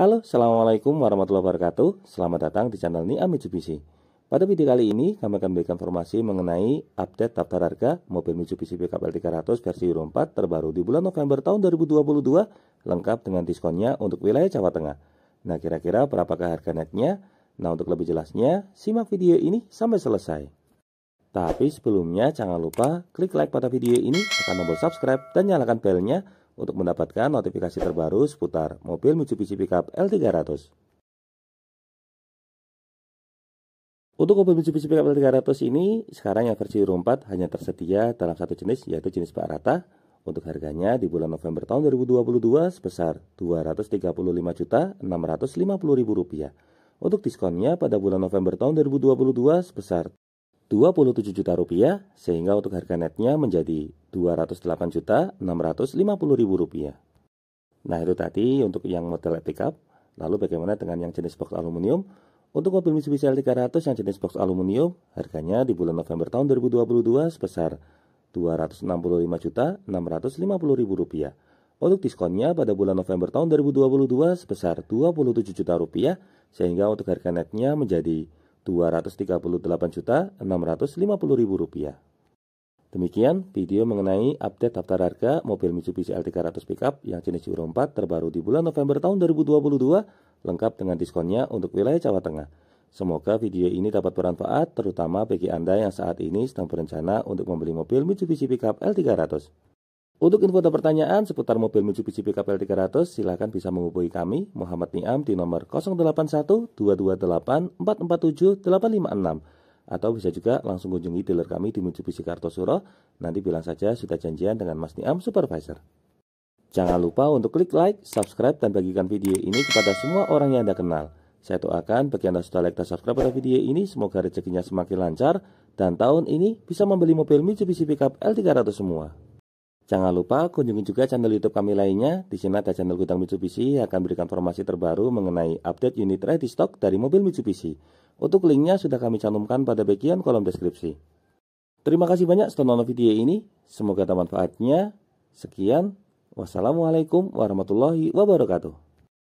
Halo, Assalamualaikum warahmatullahi wabarakatuh Selamat datang di channel NIA Mitsubishi Pada video kali ini kami akan memberikan informasi mengenai update daftar harga mobil Mitsubishi Pickup L300 versi Euro 4 terbaru di bulan November tahun 2022 lengkap dengan diskonnya untuk wilayah Jawa Tengah Nah kira-kira berapakah harga netnya? Nah untuk lebih jelasnya simak video ini sampai selesai tapi sebelumnya jangan lupa klik like pada video ini, tekan tombol subscribe, dan nyalakan belnya untuk mendapatkan notifikasi terbaru seputar mobil Mitsubishi Pickup L300. Untuk mobil Mitsubishi Pickup L300 ini, sekarang yang versi ro4 hanya tersedia dalam satu jenis, yaitu jenis bak rata. Untuk harganya di bulan November tahun 2022 sebesar Rp235.650.000. Untuk diskonnya pada bulan November tahun 2022 sebesar 27 juta rupiah sehingga untuk harga netnya menjadi Rp208.650.000. Nah, itu tadi untuk yang model pickup. Lalu bagaimana dengan yang jenis box aluminium? Untuk mobil Mitsubishi L300 yang jenis box aluminium, harganya di bulan November tahun 2022 sebesar Rp265.650.000. Untuk diskonnya pada bulan November tahun 2022 sebesar 27 juta rupiah, sehingga untuk harga netnya menjadi Rp238.650.000. Demikian video mengenai update daftar harga mobil Mitsubishi L300 pickup yang jenis Euro 4 terbaru di bulan November tahun 2022 lengkap dengan diskonnya untuk wilayah Jawa Tengah. Semoga video ini dapat bermanfaat terutama bagi Anda yang saat ini sedang berencana untuk membeli mobil Mitsubishi pickup L300. Untuk info dan pertanyaan seputar mobil Mitsubishi pickup L300 silahkan bisa menghubungi kami Muhammad Niam di nomor 081 228 447 856 atau bisa juga langsung kunjungi dealer kami di Mitsubishi Kartosuro. Nanti bilang saja sudah janjian dengan Mas Niam Supervisor. Jangan lupa untuk klik like, subscribe, dan bagikan video ini kepada semua orang yang Anda kenal. Saya doakan bagi Anda sudah like dan subscribe pada video ini, semoga rezekinya semakin lancar, dan tahun ini bisa membeli mobil Mitsubishi Pickup L300 semua. Jangan lupa kunjungi juga channel YouTube kami lainnya. Di sini ada channel Gudang Mitsubishi yang akan berikan informasi terbaru mengenai update unit ready stock dari mobil Mitsubishi. Untuk linknya sudah kami cantumkan pada bagian kolom deskripsi. Terima kasih banyak setelah nonton video ini. Semoga ada manfaatnya. Sekian. Wassalamualaikum warahmatullahi wabarakatuh.